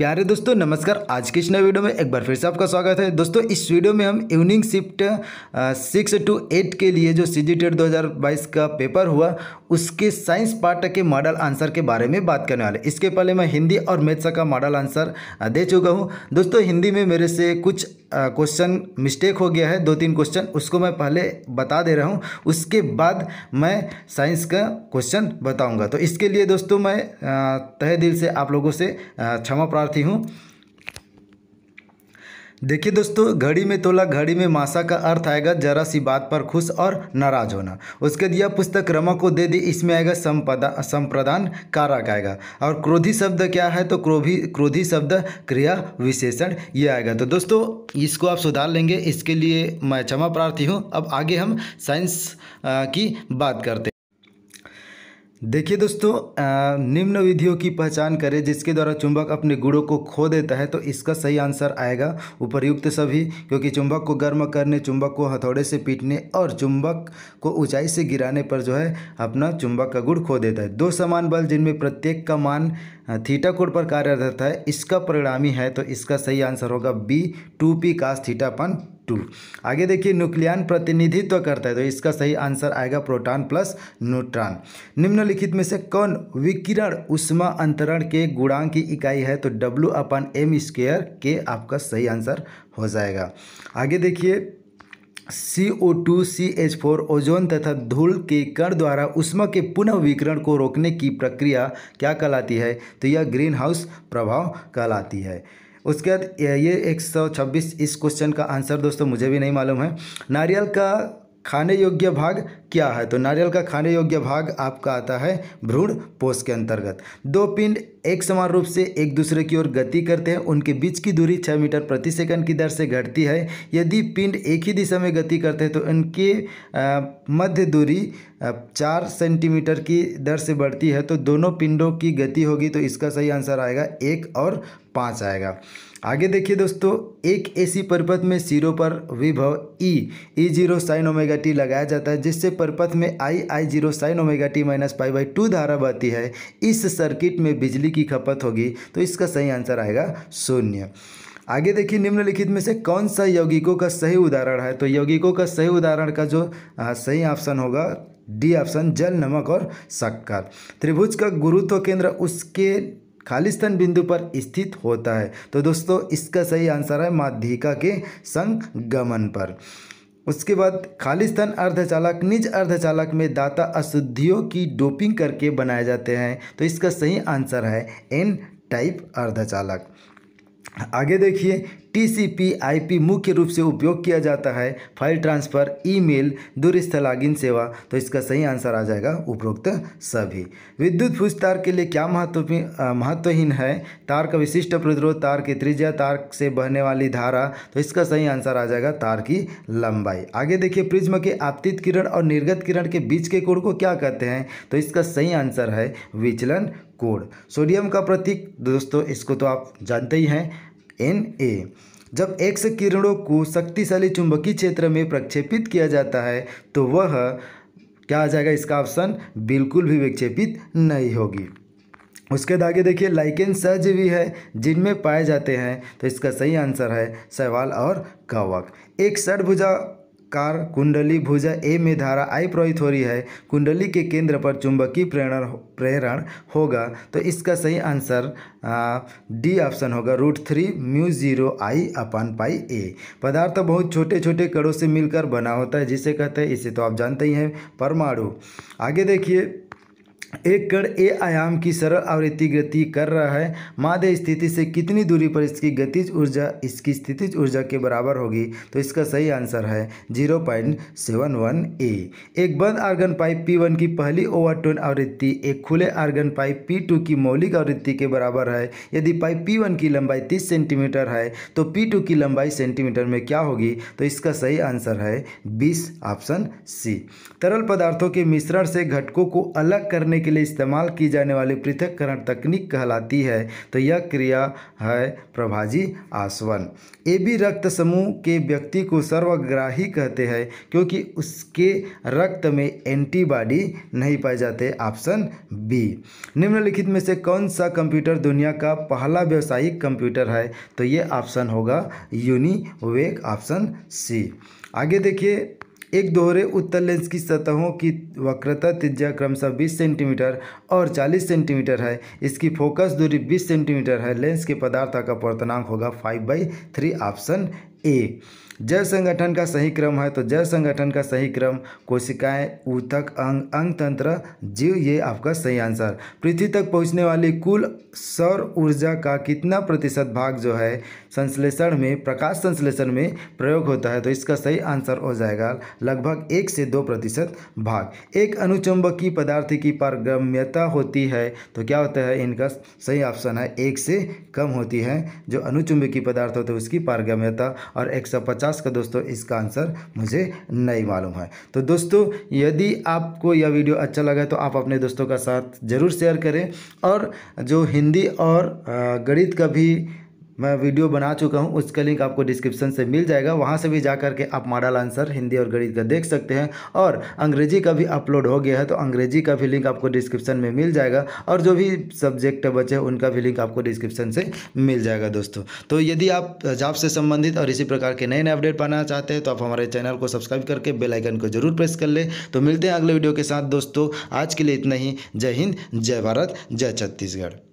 प्यारे दोस्तों नमस्कार आज के इस नए वीडियो में एक बार फिर से आपका स्वागत है दोस्तों इस वीडियो में हम evening shift six to eight के लिए जो सी जी टेट दो का पेपर हुआ उसके साइंस पार्ट के मॉडल आंसर के बारे में बात करने वाले इसके पहले मैं हिंदी और मैथ्स का मॉडल आंसर दे चुका हूँ दोस्तों हिंदी में मेरे से कुछ क्वेश्चन मिस्टेक हो गया है दो तीन क्वेश्चन उसको मैं पहले बता दे रहा हूँ उसके बाद मैं साइंस का क्वेश्चन बताऊँगा तो इसके लिए दोस्तों मैं तहे दिल से आप लोगों से क्षमा प्रार्थी हूँ देखिए दोस्तों घड़ी में तोला घड़ी में मासा का अर्थ आएगा जरा सी बात पर खुश और नाराज होना उसके दिया पुस्तक रमा को दे दी इसमें आएगा संपदा संप्रदान कारक आएगा और क्रोधी शब्द क्या है तो क्रोधी क्रोधी शब्द क्रिया विशेषण ये आएगा तो दोस्तों इसको आप सुधार लेंगे इसके लिए मैं क्षमा प्रार्थी हूँ अब आगे हम साइंस की बात करते हैं देखिए दोस्तों निम्न विधियों की पहचान करें जिसके द्वारा चुंबक अपने गुड़ों को खो देता है तो इसका सही आंसर आएगा उपरयुक्त सभी क्योंकि चुंबक को गर्म करने चुंबक को हथौड़े से पीटने और चुंबक को ऊंचाई से गिराने पर जो है अपना चुंबक का गुड़ खो देता है दो समान बल जिनमें प्रत्येक का मान थीटा कोड पर कार्यरत है इसका परिणामी है तो इसका सही आंसर होगा B two P cos theta upon two आगे देखिए न्यूक्लियन प्रतिनिधित्व करता है तो इसका सही आंसर आएगा प्रोटॉन प्लस न्यूट्रॉन निम्नलिखित में से कौन विकिरण उष्मा अंतरण के गुणांक की इकाई है तो डब्ल्यू अपन एम स्क्वेयर के आपका सही आंसर हो जाएगा आगे देखिए C O two C H four ozone तथा धूल के कण द्वारा उष्मा के पुनः विकरण को रोकने की प्रक्रिया क्या कहलाती है तो यह ग्रीन हाउस प्रभाव कहलाती है उसके बाद ये एक सौ छब्बीस इस क्वेश्चन का आंसर दोस्तों मुझे भी नहीं मालूम है नारियल का खाने योग्य भाग क्या है तो नारियल का खाने योग्य भाग आपका आता है भ्रूण पोष के अंतर्गत दो पिंड एक समान रूप से एक दूसरे की ओर गति करते हैं उनके बीच की दूरी छः मीटर प्रति सेकंड की दर से घटती है यदि पिंड एक ही दिशा में गति करते हैं तो इनके मध्य दूरी चार सेंटीमीटर की दर से बढ़ती है तो दोनों पिंडों की गति होगी तो इसका सही आंसर आएगा एक और पाँच आएगा आगे देखिए दोस्तों एक एसी परपथ में सिरों पर विभव E E zero sine omega t लगाया जाता है जिससे परपथ में I I zero sine omega t minus pi by two धारा बहती है इस सर्किट में बिजली बिजली की खपत होगी तो इसका सही आंसर आएगा शून्य आगे देखिए निम्नलिखित में से कौन सा यौगिकों का सही उदाहरण है तो यौगिकों का सही उदाहरण का जो आ, सही ऑप्शन होगा डी ऑप्शन जल नमक और शक्कर त्रिभुज का गुरुत्व केंद्र उसके खालिस्तान बिंदु पर स्थित होता है तो दोस्तों इसका सही आंसर है माध्यिका के संगमन पर उसके बाद खालिस्तान अर्धचालक निज अर्धचालक में दाता अशुद्धियों की डोपिंग करके बनाए जाते हैं तो इसका सही आंसर है एन टाइप अर्धचालक आगे देखिए टीसीपीआईपी मुख्य रूप से उपयोग किया जाता है फाइल ट्रांसफ़र ईमेल दूरस्थ लॉगिन सेवा तो इसका सही आंसर आ जाएगा उपरोक्त सभी विद्युत भूज तार के लिए क्या महत्वपूर्ण महत्वहीन है तार का विशिष्ट प्रतिरोध तार की त्रिज्या तार से बहने वाली धारा तो इसका सही आंसर आ जाएगा तार की लंबाई आगे देखिए प्रिज्म के आपतित किरण और निर्गत किरण के बीच के कोण को क्या कहते हैं तो इसका सही आंसर है विचलन कोण सोडियम का प्रतीक दोस्तों इसको तो आप जानते ही हैं एन ए जब एक्स किरणों को शक्तिशाली चुंबकीय क्षेत्र में प्रक्षेपित किया जाता है तो वह क्या आ जाएगा इसका ऑप्शन बिल्कुल भी विक्षेपित नहीं होगी उसके आगे देखिए लाइकेन भी है जिनमें पाए जाते हैं तो इसका सही आंसर है सवाल और कवक एक सड़भुजा कार कुंडली भुजा ए में धारा आई प्रवाहित हो रही है कुंडली के केंद्र पर चुंबकीय प्रेरण प्रेरण होगा तो इसका सही आंसर डी ऑप्शन होगा root three mu zero I upon pi A पदार्थ बहुत छोटे छोटे कड़ों से मिलकर बना होता है जिसे कहते हैं इसे तो आप जानते ही हैं परमाणु आगे देखिए एक कण ए आयाम की सरल आवृत्ति गति कर रहा है माध्य स्थिति से कितनी दूरी पर इसकी गतिज ऊर्जा इसकी स्थितिज ऊर्जा के बराबर होगी तो इसका सही आंसर है zero point seven one A एक बंद आर्गन पाइप पी वन की पहली ओवर टोन आवृत्ति एक खुले आर्गन पाइप पी टू की मौलिक आवृत्ति के बराबर है यदि पाइप पी वन की लंबाई तीस सेंटीमीटर है तो पी टू की लंबाई सेंटीमीटर में क्या होगी तो इसका सही आंसर है बीस ऑप्शन सी तरल पदार्थों के मिश्रण से घटकों को अलग करने के लिए इस्तेमाल की जाने वाली पृथककरण तकनीक कहलाती है तो यह क्रिया है प्रभाजी आसवन ए बी रक्त समूह के व्यक्ति को सर्वग्राही कहते हैं क्योंकि उसके रक्त में एंटीबॉडी नहीं पाए जाते ऑप्शन बी निम्नलिखित में से कौन सा कंप्यूटर दुनिया का पहला व्यावसायिक कंप्यूटर है तो ये ऑप्शन होगा यूनिवेक ऑप्शन सी आगे देखिए एक दोहरे उत्तल लेंस की सतहों की वक्रता त्रिज्या क्रमशः 20 सेंटीमीटर और 40 सेंटीमीटर है इसकी फोकस दूरी 20 सेंटीमीटर है लेंस के पदार्थ का पर्तनांक होगा five by three option A जल संगठन का सही क्रम है तो जल संगठन का सही क्रम कोशिकाएं ऊतक अंग अंग तंत्र जीव ये आपका सही आंसर पृथ्वी तक पहुंचने वाली कुल सौर ऊर्जा का कितना प्रतिशत भाग जो है संश्लेषण में प्रकाश संश्लेषण में प्रयोग होता है तो इसका सही आंसर हो जाएगा लगभग एक से दो प्रतिशत भाग एक अनुचुंबकीय पदार्थ की पारगम्यता होती है तो क्या होता है इनका सही ऑप्शन है एक से कम होती है जो अनुचुंबकीय पदार्थ होते हैं उसकी पारगम्यता और 150 का दोस्तों इसका आंसर मुझे नहीं मालूम है तो दोस्तों यदि आपको यह वीडियो अच्छा लगा तो आप अपने दोस्तों का साथ ज़रूर शेयर करें और जो हिंदी और गणित का भी मैं वीडियो बना चुका हूँ उसका लिंक आपको डिस्क्रिप्शन से मिल जाएगा वहाँ से भी जा करके आप मॉडल आंसर हिंदी और गणित का देख सकते हैं और अंग्रेजी का भी अपलोड हो गया है तो अंग्रेजी का भी लिंक आपको डिस्क्रिप्शन में मिल जाएगा और जो भी सब्जेक्ट बचे उनका भी लिंक आपको डिस्क्रिप्शन से मिल जाएगा दोस्तों तो यदि आप जॉब से संबंधित और इसी प्रकार के नए नए अपडेट पाना चाहते हैं तो आप हमारे चैनल को सब्सक्राइब करके बेलाइकन को जरूर प्रेस कर ले तो मिलते हैं अगले वीडियो के साथ दोस्तों आज के लिए इतना ही जय हिंद जय भारत जय छत्तीसगढ़